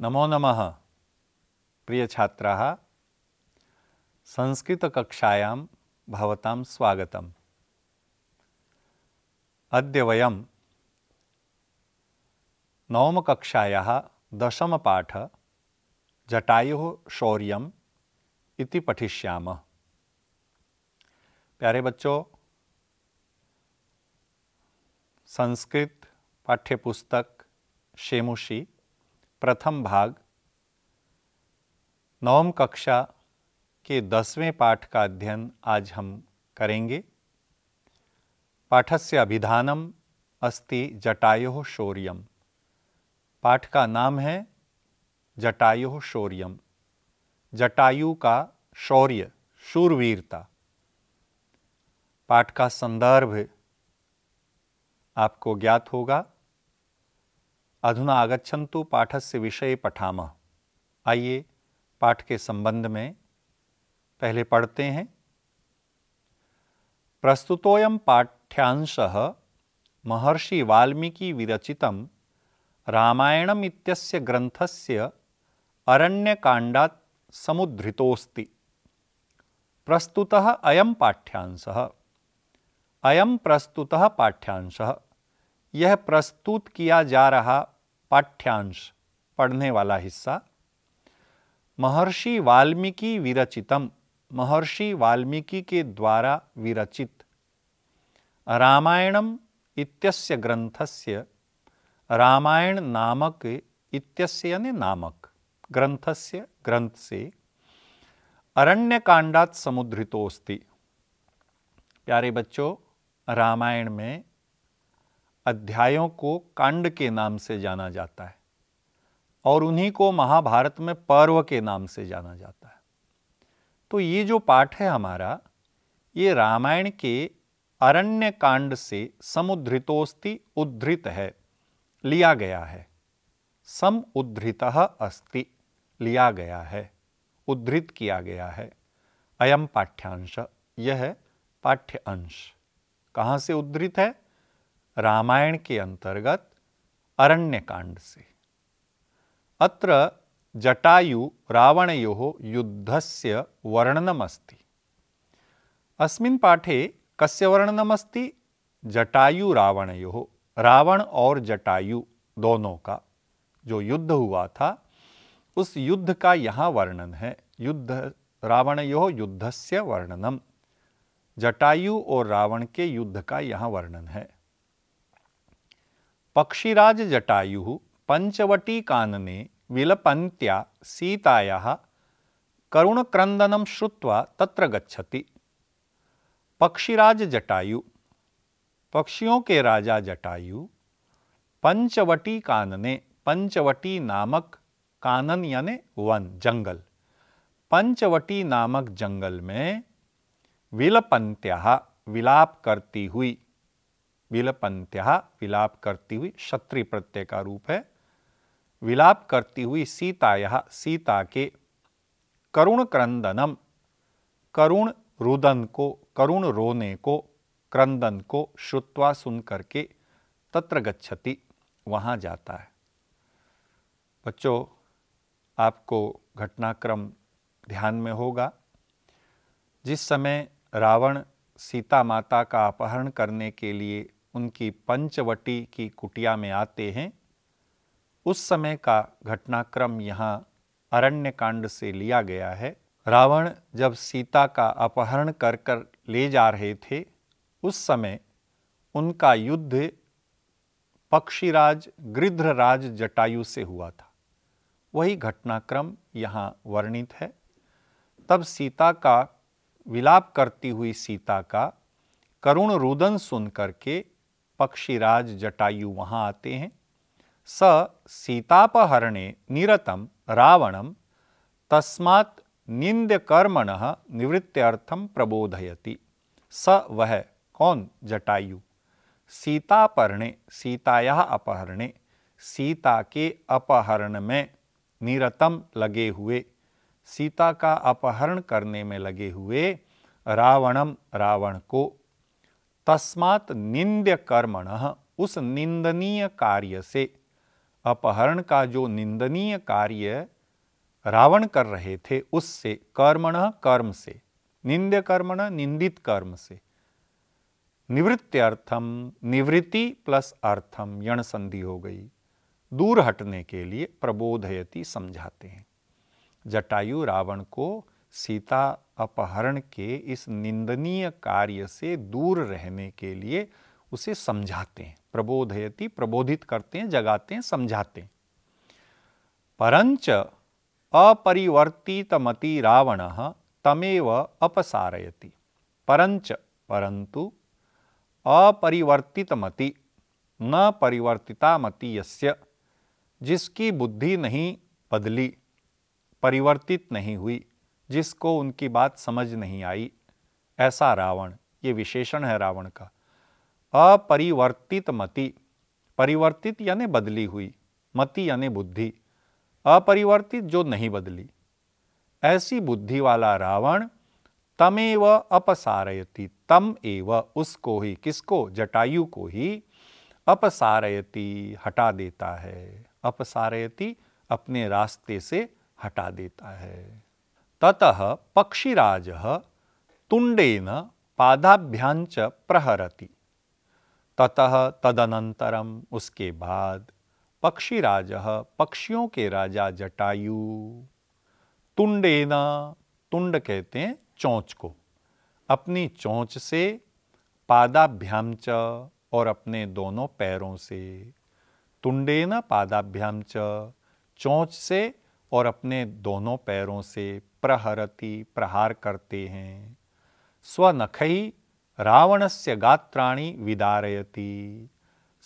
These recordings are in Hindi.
नमो नमः प्रियछात्राः संस्कृतकक्षायां भवतां स्वागतम् अद्य वयं नवमकक्षायाः दशमपाठ जटायुः शौर्यम् इति पठिष्यामः प्यारे बच्चों संस्कृत पाठ्यपुस्तक शेमुषी प्रथम भाग नवम कक्षा के दसवें पाठ का अध्ययन आज हम करेंगे पाठस्य अभिधानम अस्ति जटायो शौर्यम पाठ का नाम है जटायो शौर्यम जटायु का शौर्य शूरवीरता पाठ का संदर्भ आपको ज्ञात होगा अधुना पाठ से विषय पठा आइए पाठ के संबंध में पहले पढ़ते हैं प्रस्तुत पाठ्यांश महर्षि वाल्मीकि विरचित रामायण ग्रंथ से अरण्यकांडा समुद्धृतोऽस्ति प्रस्तुतः अयं पाठ्यांश अयं प्रस्तुतः पाठ्यांश यह प्रस्तुत किया जा रहा पाठ्यांश पढ़ने वाला हिस्सा महर्षि वाल्मीकि विरचितम महर्षि वाल्मीकि के द्वारा विरचित रामायणम इत्यस्य ग्रंथस्य रामायण नामक इत्यस्य यानी नामक ग्रंथस्य ग्रंथ से अरण्य कांडात समुद्रितोस्ति प्यारे बच्चों रामायण में अध्यायों को कांड के नाम से जाना जाता है और उन्हीं को महाभारत में पर्व के नाम से जाना जाता है तो ये जो पाठ है हमारा ये रामायण के अरण्य कांड से समुद्धृतोस्ति उद्धृत है लिया गया है सम उद्धृत अस्ति लिया गया है उद्धृत किया गया है अयम पाठ्यांश यह पाठ्य अंश कहाँ से उद्धृत है रामायण के अंतर्गत अरण्य कांड से अत्र जटायु युद्ध युद्धस्य वर्णनमस्ति अस्मिन् पाठे कस्य वर्णनमस्ति जटायु रावण रावण और जटायु दोनों का जो युद्ध हुआ था उस युद्ध का यहाँ वर्णन है युद्ध युद्ध युद्धस्य वर्णनम जटायु और रावण के युद्ध का यहाँ वर्णन है पक्षिराज पंचवटी कानने विलपंत्या सीतायाः करुणक्रन्दनं श्रुत्वा तत्र गच्छति पक्षिराज जटायु पक्षियों के राजा जटायु पंचवटी कानने पंचवटी नामक कानन यानि वन जंगल पंचवटी नामक जंगल में विलपंत्या विलाप करती हुई विलपंत्या विलाप करती हुई क्षत्रि प्रत्यय का रूप है विलाप करती हुई सीताया सीता के करुण क्रंदनम करुण रुदन को करुण रोने को क्रंदन को श्रुत्वा सुन करके तत्र गच्छति वहाँ जाता है बच्चों आपको घटनाक्रम ध्यान में होगा जिस समय रावण सीता माता का अपहरण करने के लिए उनकी पंचवटी की कुटिया में आते हैं उस समय का घटनाक्रम यहाँ कांड से लिया गया है रावण जब सीता का अपहरण कर कर ले जा रहे थे उस समय उनका युद्ध पक्षीराज गृध्रराज जटायु से हुआ था वही घटनाक्रम यहाँ वर्णित है तब सीता का विलाप करती हुई सीता का करुण रुदन सुन करके पक्षीराज जटायु वहां आते हैं स सीतापहरणे निरतम रावणम तस्मात् कर्मण निवृत्त्यर्थम प्रबोधयति स वह कौन जटायु सीतापहरणे सीताया अपहरणे सीता के अपहरण में निरतम लगे हुए सीता का अपहरण करने में लगे हुए रावणम रावण को तस्मात निंद्य कर्मण उस निंदनीय कार्य से अपहरण का जो निंदनीय कार्य रावण कर रहे थे उससे कर्मण कर्म से निंद्य कर्मण निंदित कर्म से निवृत्त्यर्थम निवृत्ति प्लस अर्थम यण संधि हो गई दूर हटने के लिए प्रबोधयति समझाते हैं जटायु रावण को सीता अपहरण के इस निंदनीय कार्य से दूर रहने के लिए उसे समझाते हैं प्रबोधयति प्रबोधित करते हैं जगाते हैं समझाते परंच परंच मती रावण तमेव अपसारयति परंच परंतु अपरिवर्तित मति न मति यस्य जिसकी बुद्धि नहीं बदली परिवर्तित नहीं हुई जिसको उनकी बात समझ नहीं आई ऐसा रावण ये विशेषण है रावण का अपरिवर्तित मति परिवर्तित यानी बदली हुई मति यानी बुद्धि अपरिवर्तित जो नहीं बदली ऐसी बुद्धि वाला रावण तमेव अपसारयती तम एव उसको ही किसको जटायु को ही अपसारयती हटा देता है अपसारयति अपने रास्ते से हटा देता है ततः पक्षिराज तुंडेन पादाभ्याञ्च प्रहरति ततः तदनंतरम उसके बाद पक्षीराज पक्षियों के राजा जटायु तुंडेना तुंड कहते हैं चोंच को अपनी चोंच से पादाभ्यामच और अपने दोनों पैरों से तुंडेना पादाभ्यामच चोंच से और अपने दोनों पैरों से प्रहरति प्रहार करते हैं स्वनख रावण से गात्राणी विदारयती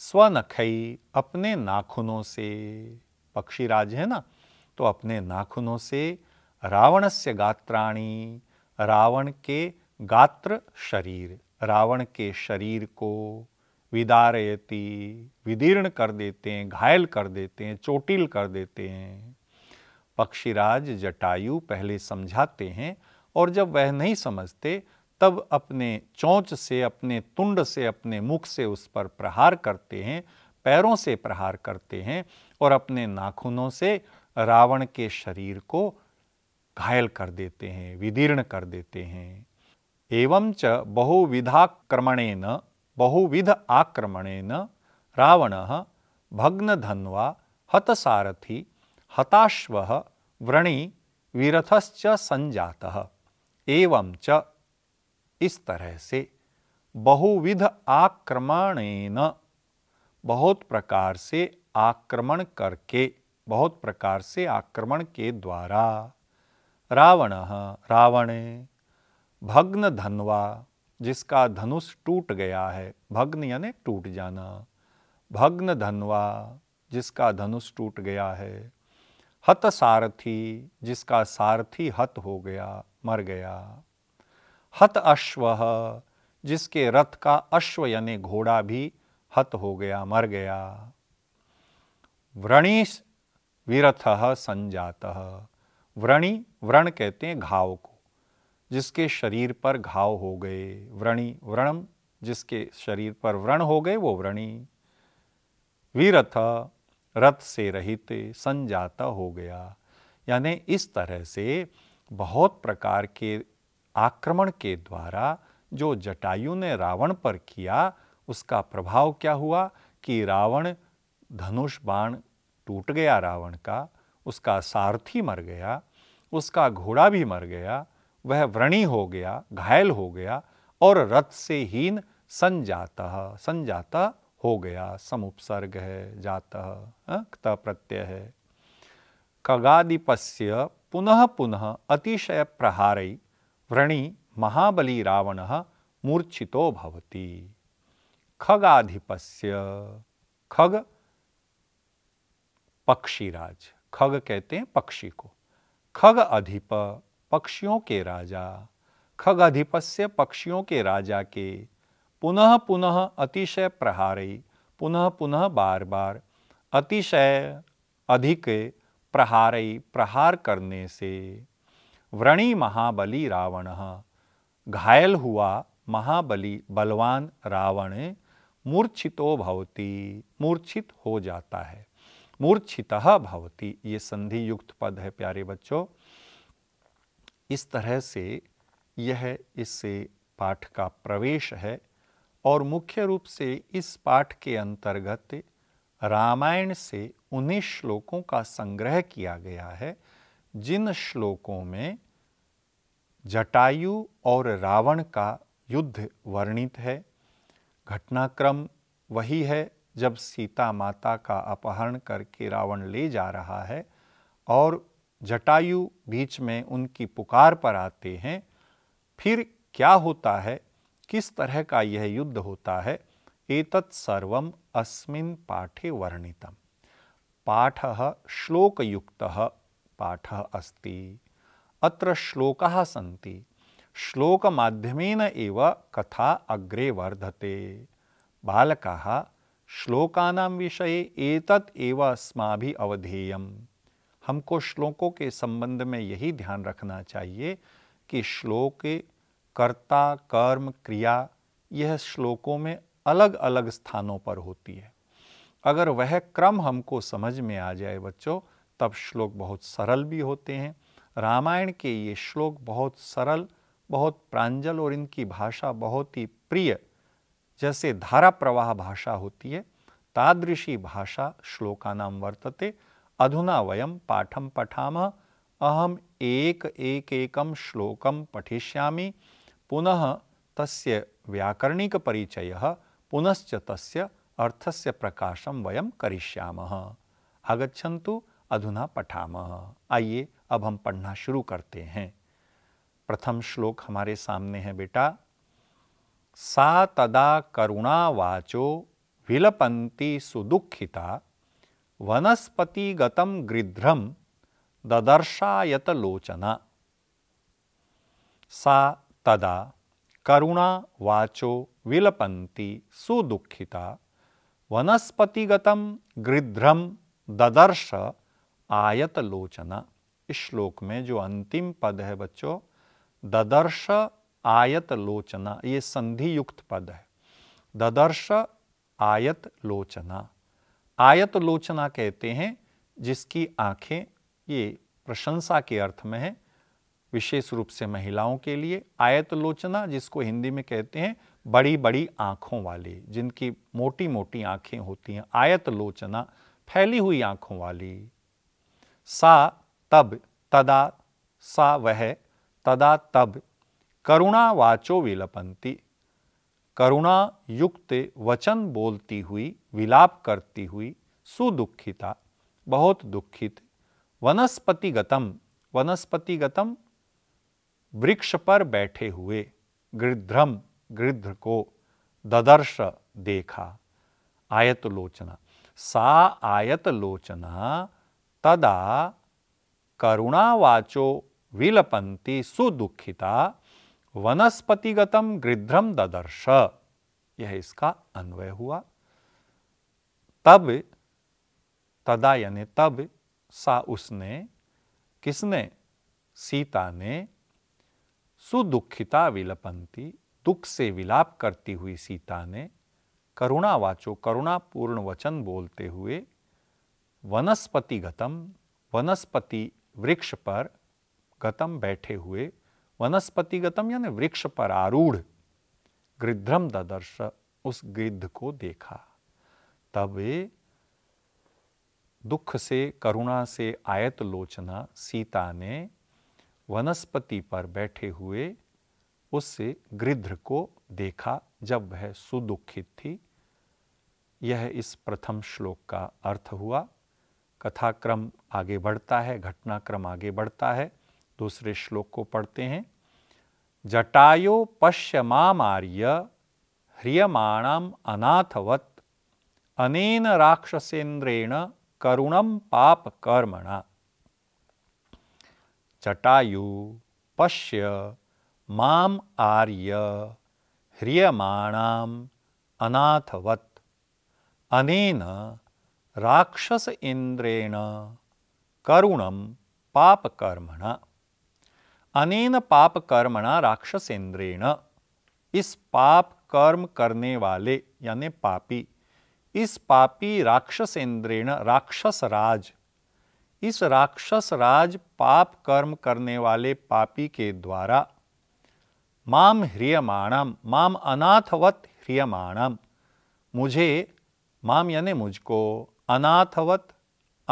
स्वनखई अपने नाखूनों से पक्षी राज है ना तो अपने नाखूनों से रावण से गात्राणी रावण के गात्र शरीर रावण के शरीर को विदारयती विदीर्ण कर देते हैं घायल कर देते हैं चोटिल कर देते हैं पक्षीराज जटायु पहले समझाते हैं और जब वह नहीं समझते तब अपने चोंच से अपने तुंड से अपने मुख से उस पर प्रहार करते हैं पैरों से प्रहार करते हैं और अपने नाखूनों से रावण के शरीर को घायल कर देते हैं विदीर्ण कर देते हैं एवं च बहुविधाक्रमणेन बहुविध आक्रमणेन रावण भग्नधन्वा हतसारथी हताश्व व्रणी विरथस्य संजातः एवं च इस तरह से बहुविध आक्रमणेन बहुत प्रकार से आक्रमण करके बहुत प्रकार से आक्रमण के द्वारा रावण रावणे भग्न धनवा जिसका धनुष टूट गया है भग्न यानी टूट जाना भग्न धनवा जिसका धनुष टूट गया है हत सारथी जिसका सारथी हत हो गया मर गया हत अश्व जिसके रथ का अश्व यानी घोड़ा भी हत हो गया मर गया व्रणी विरथ संजात व्रणी व्रण कहते हैं घाव को जिसके शरीर पर घाव हो गए व्रणी व्रणम जिसके शरीर पर व्रण हो गए वो व्रणी वीरथ रथ से रहित संजाता हो गया यानी इस तरह से बहुत प्रकार के आक्रमण के द्वारा जो जटायु ने रावण पर किया उसका प्रभाव क्या हुआ कि रावण धनुष बाण टूट गया रावण का उसका सारथी मर गया उसका घोड़ा भी मर गया वह व्रणी हो गया घायल हो गया और रथ से हीन संजाता संजाता हो गया समुपसर्ग है जातः क्त प्रत्यय है कगादिपस्य पुनः पुनः अतिशय प्रहारई व्रणी महाबली रावण मूर्छितो भवति खगाधिपस्य खग पक्षीराज खग कहते हैं पक्षी को खग अधिप पक्षियों के राजा खग अधिपस्य पक्षियों के राजा के पुनः पुनः अतिशय प्रहारी पुनः पुनः बार बार अतिशय अधिक प्रहारी प्रहार करने से व्रणी महाबली रावण घायल हुआ महाबली बलवान रावण मूर्छितो भवती मूर्छित हो जाता है मूर्छित भवती ये संधि युक्त पद है प्यारे बच्चों इस तरह से यह इससे पाठ का प्रवेश है और मुख्य रूप से इस पाठ के अंतर्गत रामायण से उन्हीं श्लोकों का संग्रह किया गया है जिन श्लोकों में जटायु और रावण का युद्ध वर्णित है घटनाक्रम वही है जब सीता माता का अपहरण करके रावण ले जा रहा है और जटायु बीच में उनकी पुकार पर आते हैं फिर क्या होता है किस तरह का यह युद्ध होता है एतत् सर्वम अस्मिन् पाठे पाठ पाठः श्लोकयुक्तः पाठ अस्ति अत्र श्लोकाः सन्ति श्लोकमाध्यमेन एव कथा अग्रे वर्धते बालकाः श्लोकानां विषये एतत् एव अस्माभिः अवधेयम् हमको श्लोकों के संबंध में यही ध्यान रखना चाहिए कि श्लोक कर्ता कर्म क्रिया यह श्लोकों में अलग अलग स्थानों पर होती है अगर वह क्रम हमको समझ में आ जाए बच्चों तब श्लोक बहुत सरल भी होते हैं रामायण के ये श्लोक बहुत सरल बहुत प्रांजल और इनकी भाषा बहुत ही प्रिय जैसे धारा प्रवाह भाषा होती है तादृशी भाषा श्लोकाना वर्तते अधुना वयम पाठम पठाम अहम एक एक एकम श्लोकम पठिष्यामी पुनः तस्य परिचय पुनश्च तस्य अर्थस्य प्रकाशम वयम करिष्यामः आगच्छन्तु अधुना पठामः आइए अब हम पढ़ना शुरू करते हैं प्रथम श्लोक हमारे सामने है बेटा सा तदा करुणावाचो विलपंती सुदुखिता वनस्पतिगतम गृध्रम ददर्शायत लोचना सा तदा करुणा वाचो विलपंती सुदुखिता वनस्पतिगत गृध्रम ददर्श आयत लोचना इस श्लोक में जो अंतिम पद है बच्चों ददर्श आयत लोचना ये संधि युक्त पद है ददर्श आयत लोचना आयत लोचना कहते हैं जिसकी आंखें ये प्रशंसा के अर्थ में है विशेष रूप से महिलाओं के लिए आयतलोचना जिसको हिंदी में कहते हैं बड़ी बड़ी आँखों वाली जिनकी मोटी मोटी आँखें होती हैं आयतलोचना फैली हुई आँखों वाली सा तब तदा सा वह तदा तब करुणा वाचो विलपंती करुणा युक्त वचन बोलती हुई विलाप करती हुई सुदुखिता बहुत दुखित वनस्पतिगतम वनस्पतिगतम वृक्ष पर बैठे हुए गृध्रम गृध्र को ददर्श देखा आयत लोचना सा आयत लोचना तदा करुणावाचो विलपंती सुदुखिता वनस्पतिगतम गृध्रम ददर्श यह इसका अन्वय हुआ तब तदा यानी तब सा उसने किसने सीता ने सुदुखिता विलपंती दुख से विलाप करती हुई सीता ने करुणावाचो करुणापूर्ण वचन बोलते हुए वनस्पति गतम वनस्पति वृक्ष पर गतम बैठे हुए वनस्पति गतम यानी वृक्ष पर आरूढ़ गृध्रम ददर्श उस गिद्ध को देखा तब वे दुख से करुणा से आयत लोचना सीता ने वनस्पति पर बैठे हुए उससे गृध्र को देखा जब वह सुदुखित थी यह इस प्रथम श्लोक का अर्थ हुआ कथाक्रम आगे बढ़ता है घटनाक्रम आगे बढ़ता है दूसरे श्लोक को पढ़ते हैं जटायो पश्यमामार्य ह्रियमाणम अनाथवत अनेन राक्षसेन्द्रेण करुणम पाप कर्मणा चटायु पश्य माम आर्य ह्रियमाणाम अनाथवत अनेन राक्षस इंद्रेण करुणम पापकर्मण अनेन पापकर्मणा राक्षसेंद्रेण इस पाप कर्म करने वाले यानी पापी इस पापी इंद्रेण राक्षस राज इस राक्षस राज पाप कर्म करने वाले पापी के द्वारा माम ह्रियमाणम माम अनाथवत ह्रियमाणम मुझे माम यानी मुझको अनाथवत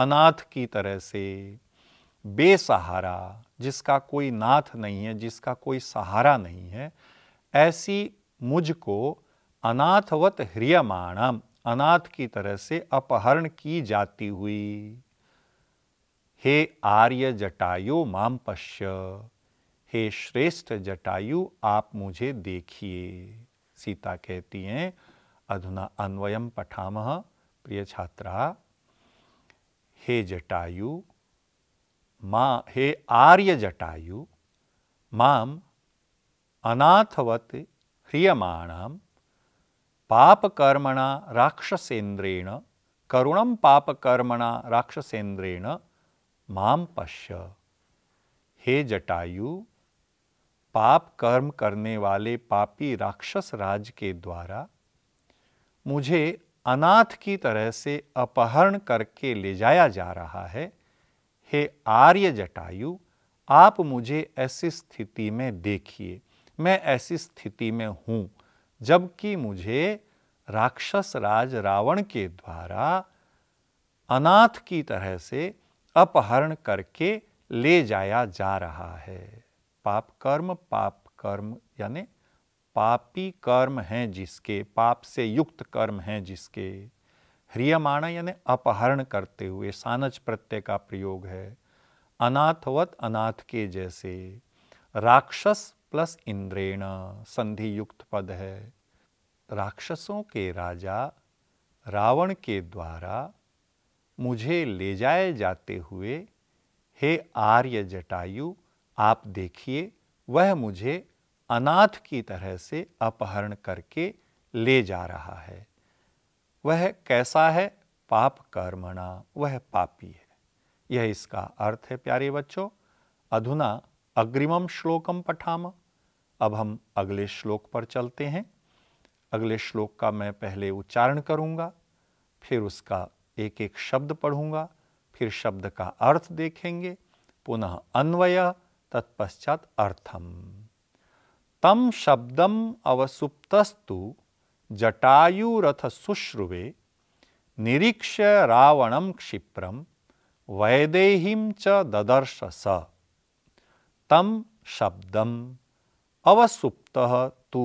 अनाथ की तरह से बेसहारा जिसका कोई नाथ नहीं है जिसका कोई सहारा नहीं है ऐसी मुझको अनाथवत ह्रियमाणम अनाथ की तरह से अपहरण की जाती हुई हे आर्य जटायु माम पश्य हे श्रेष्ठ जटायु आप मुझे देखिए सीता कहती हैं अधुना अन्वयम पठाम प्रिय छात्रा हे जटायु मा हे आर्य जटायु माम अनाथवत ह्रियमाण पापकर्मणा राक्षसेन्द्रेण करुणम पापकर्मणा राक्षसेन्द्रेण माम पश्य हे जटायु पाप कर्म करने वाले पापी राक्षस राज के द्वारा मुझे अनाथ की तरह से अपहरण करके ले जाया जा रहा है हे आर्य जटायु आप मुझे ऐसी स्थिति में देखिए मैं ऐसी स्थिति में हूँ जबकि मुझे राक्षस राज रावण के द्वारा अनाथ की तरह से अपहरण करके ले जाया जा रहा है पाप कर्म पाप कर्म यानी पापी कर्म हैं जिसके पाप से युक्त कर्म हैं जिसके ह्रियमाण यानी अपहरण करते हुए सानच प्रत्यय का प्रयोग है अनाथवत अनाथ के जैसे राक्षस प्लस इंद्रेण संधि युक्त पद है राक्षसों के राजा रावण के द्वारा मुझे ले जाए जाते हुए हे आर्य जटायु आप देखिए वह मुझे अनाथ की तरह से अपहरण करके ले जा रहा है वह कैसा है पाप कर्मणा वह पापी है यह इसका अर्थ है प्यारे बच्चों अधुना अग्रिमम श्लोकम पठाम अब हम अगले श्लोक पर चलते हैं अगले श्लोक का मैं पहले उच्चारण करूंगा फिर उसका एक एक शब्द पढ़ूंगा फिर शब्द का अर्थ देखेंगे पुनः अन्वय तत्पश्चात अर्थम तम शब्दम अवसुप्तस्तु जटायुरथ सुश्रुवे निरीक्ष्य रावणम क्षिप्रम वैदेहीम च ददर्श स तम शब्दम अवसुप्त तो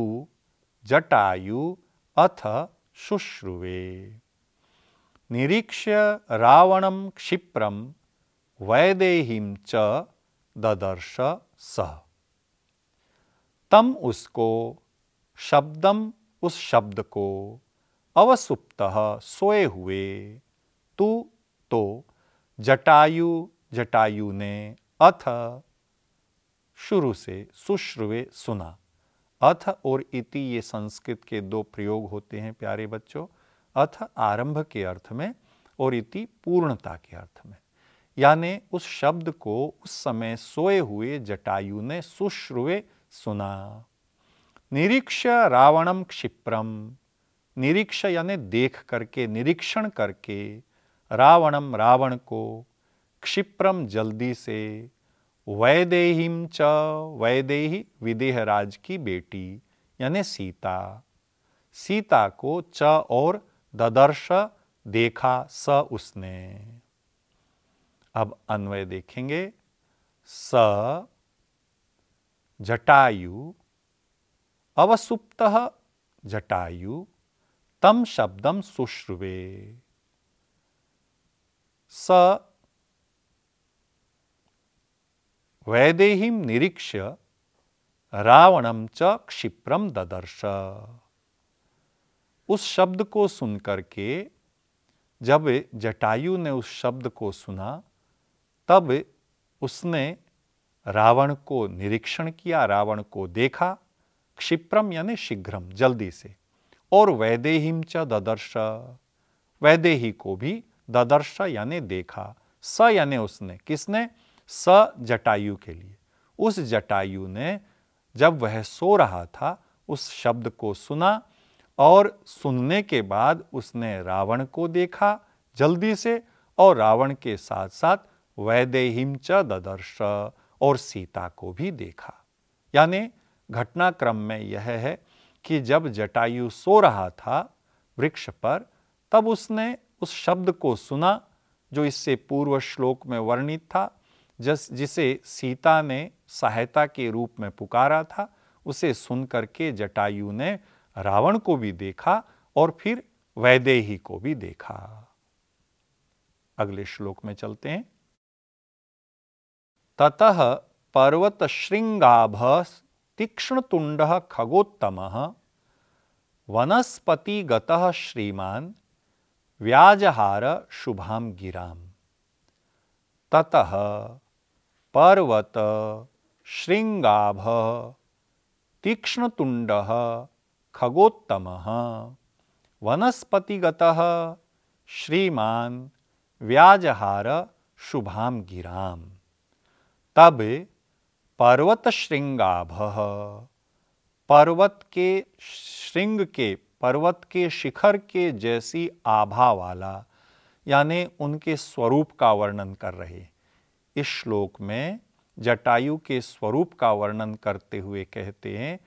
जटायु अथ शुश्रुवे निरीक्ष्य रावणम क्षिप्रम वैदेहीम च ददर्श स तम उसको शब्दम उस शब्द को अवसुप्त सोए हुए तू तो जटायु जटायु ने अथ शुरू से सुश्रुवे सुना अथ और इति ये संस्कृत के दो प्रयोग होते हैं प्यारे बच्चों अथ आरंभ के अर्थ में और इति पूर्णता के अर्थ में यानी उस शब्द को उस समय सोए हुए जटायु ने सुश्रुवे सुना निरीक्ष रावणम क्षिप्रम निरीक्ष यानी देख करके निरीक्षण करके रावणम रावण को क्षिप्रम जल्दी से वैदेहीम च वैदेही विदेहराज की बेटी यानी सीता सीता को च और ददर्श देखा स उसने अब अन्वय देखेंगे स जटायु अवसुप्त जटायु तम शब्दम सुश्रुवे स वैदेही निरीक्ष्य रावणम च क्षिप्रम ददर्श उस शब्द को सुन करके जब जटायु ने उस शब्द को सुना तब उसने रावण को निरीक्षण किया रावण को देखा क्षिप्रम यानी शीघ्रम जल्दी से और वैदेहीम च ददर्श वैदेही को भी ददर्श यानी देखा स यानी उसने किसने स जटायु के लिए उस जटायु ने जब वह सो रहा था उस शब्द को सुना और सुनने के बाद उसने रावण को देखा जल्दी से और रावण के साथ साथ वैदेहिम च ददर्श और सीता को भी देखा यानी घटनाक्रम में यह है कि जब जटायु सो रहा था वृक्ष पर तब उसने उस शब्द को सुना जो इससे पूर्व श्लोक में वर्णित था जिस जिसे सीता ने सहायता के रूप में पुकारा था उसे सुन करके जटायु ने रावण को भी देखा और फिर वैदेही को भी देखा अगले श्लोक में चलते हैं ततः पर्वत श्रृंगाभ तीक्ष्ण तुंड खगोत्तम वनस्पति ग्रीमान व्याजहार शुभाम गिराम ततः पर्वत श्रृंगाभ तुंड खगोत्तम वनस्पतिगत श्रीमान व्याजहार शुभाम गिराम तब पर्वत श्रृंगाभ पर्वत के श्रृंग के पर्वत के शिखर के जैसी आभा वाला यानी उनके स्वरूप का वर्णन कर रहे इस श्लोक में जटायु के स्वरूप का वर्णन करते हुए कहते हैं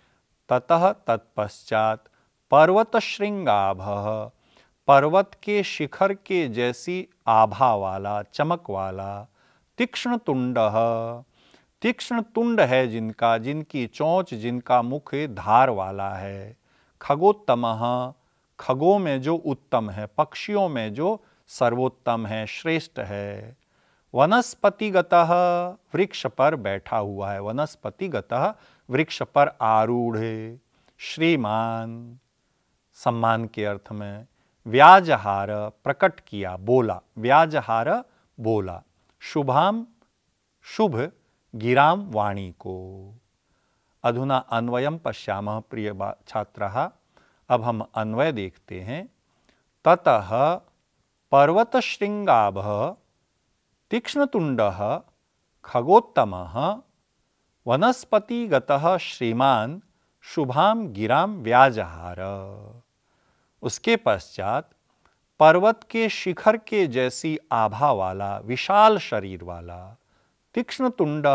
ततः तत्पश्चात पर्वत श्रृंगाभ पर्वत के शिखर के जैसी आभा वाला चमक वाला तीक्ष्ण तुंड तीक्ष्ण तुंड है जिनका जिनकी चोंच जिनका मुख धार वाला है खगोत्तम खगों में जो उत्तम है पक्षियों में जो सर्वोत्तम है श्रेष्ठ है वनस्पतिगत वृक्ष पर बैठा हुआ है वनस्पतिगत वृक्ष पर आरूढ़ श्रीमान सम्मान के अर्थ में व्याजहार प्रकट किया बोला व्याजहार बोला शुभाम शुभ गिराम वाणी को अधुना अन्वय पश्याम प्रिय छात्र अब हम अन्वय देखते हैं ततः पर्वत श्रृंगाभ तीक्ष्णतुंड खगोत्तम वनस्पतिगत श्रीमान शुभाम गिराम व्याजहार उसके पश्चात पर्वत के शिखर के जैसी आभा वाला विशाल शरीर वाला तीक्ष्ण तुंड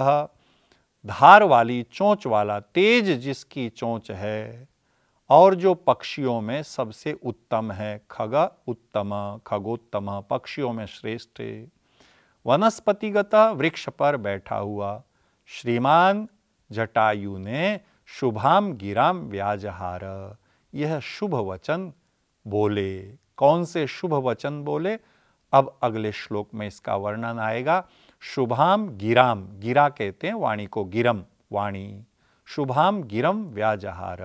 धार वाली चोंच वाला तेज जिसकी चोंच है और जो पक्षियों में सबसे उत्तम है खग उत्तम खगोत्तम पक्षियों में श्रेष्ठ है वनस्पतिगत वृक्ष पर बैठा हुआ श्रीमान जटायु ने शुभाम गिराम व्याजहार यह शुभ वचन बोले कौन से शुभ वचन बोले अब अगले श्लोक में इसका वर्णन आएगा शुभाम गिराम गिरा कहते हैं वाणी को गिरम वाणी शुभाम गिरम व्याजहार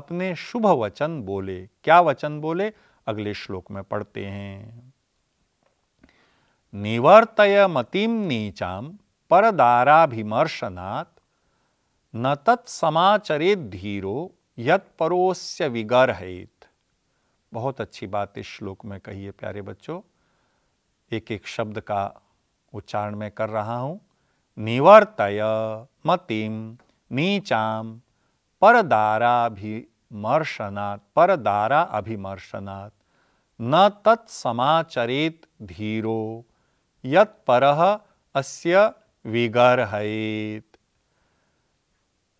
अपने शुभ वचन बोले क्या वचन बोले अगले श्लोक में पढ़ते हैं निवर्तय मतिम नीचा परदाराभिमर्शनात् न तत्समाचरे धीरो यत्परोस्य विगर्हित बहुत अच्छी बात इस श्लोक में कही है प्यारे बच्चों एक एक शब्द का उच्चारण मैं कर रहा हूँ निवर्तय मतिम नीचाम परदाराभिमर्शनात् परदारा अभिमर्शनात् न तत्समाचरेत धीरो यत परः अस्य विगर्हयेत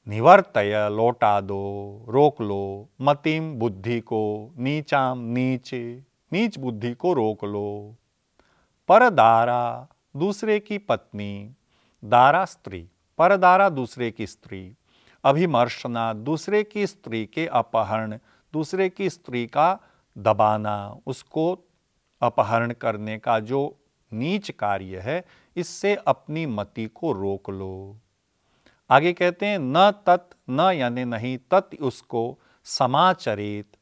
निवर्तय लौटा दो रोक लो मतिम बुद्धि को नीचाम नीच नीच बुद्धि को रोक लो परदारा दूसरे की पत्नी दारा स्त्री परदारा दूसरे की स्त्री अभिमर्शना दूसरे की स्त्री के अपहरण दूसरे की स्त्री का दबाना उसको अपहरण करने का जो नीच कार्य है इससे अपनी मति को रोक लो आगे कहते हैं न तत् न यानी नहीं तत् उसको समाचरित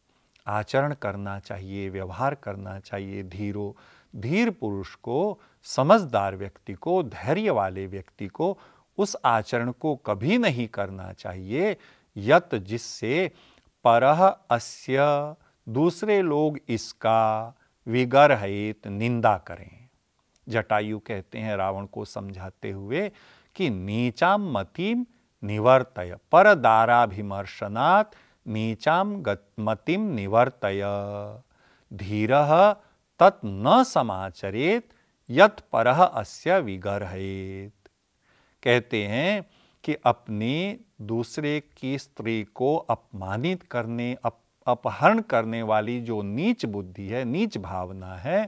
आचरण करना चाहिए व्यवहार करना चाहिए धीरो धीर पुरुष को समझदार व्यक्ति को धैर्य वाले व्यक्ति को उस आचरण को कभी नहीं करना चाहिए यत जिससे परह अस्य दूसरे लोग इसका विगरहित निंदा करें जटायु कहते हैं रावण को समझाते हुए कि नीचाम मतिम निवर्तय पर दाराभिमर्शनात् नीचाम मतिम निवर्तय धीर तत् न समाचरेत यत पर अस्य विगरहेत कहते हैं कि अपने दूसरे की स्त्री को अपमानित करने अप, अपहरण करने वाली जो नीच बुद्धि है नीच भावना है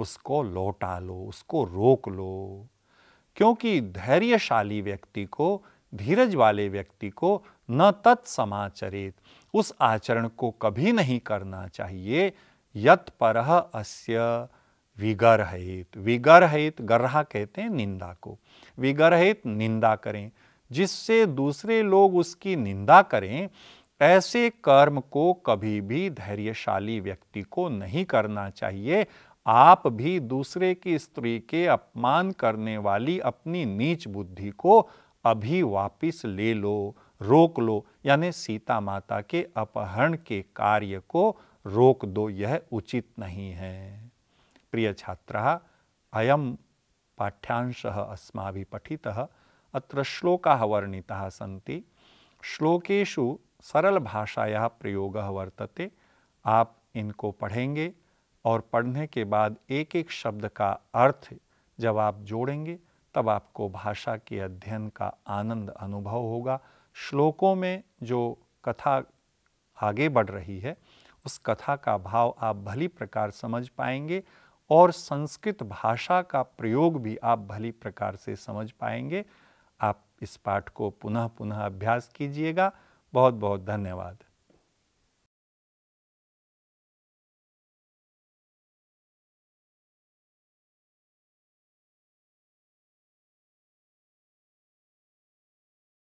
उसको लौटा लो उसको रोक लो क्योंकि धैर्यशाली व्यक्ति को धीरज वाले व्यक्ति को न तत्समाचरित उस आचरण को कभी नहीं करना चाहिए यत पर अस्य विगरहित विगरहित गर्रहा कहते हैं निंदा को विगरहित निंदा करें जिससे दूसरे लोग उसकी निंदा करें ऐसे कर्म को कभी भी धैर्यशाली व्यक्ति को नहीं करना चाहिए आप भी दूसरे की स्त्री के अपमान करने वाली अपनी नीच बुद्धि को अभी वापिस ले लो रोक लो यानी सीता माता के अपहरण के कार्य को रोक दो यह उचित नहीं है प्रिय छात्र अयम पाठ्यांश अस्मा पठित अत्र श्लोका वर्णिता सी श्लोकेशु सरल भाषाया प्रयोग वर्तते आप इनको पढ़ेंगे और पढ़ने के बाद एक एक शब्द का अर्थ जब आप जोड़ेंगे तब आपको भाषा के अध्ययन का आनंद अनुभव होगा श्लोकों में जो कथा आगे बढ़ रही है उस कथा का भाव आप भली प्रकार समझ पाएंगे और संस्कृत भाषा का प्रयोग भी आप भली प्रकार से समझ पाएंगे आप इस पाठ को पुनः पुनः अभ्यास कीजिएगा बहुत बहुत धन्यवाद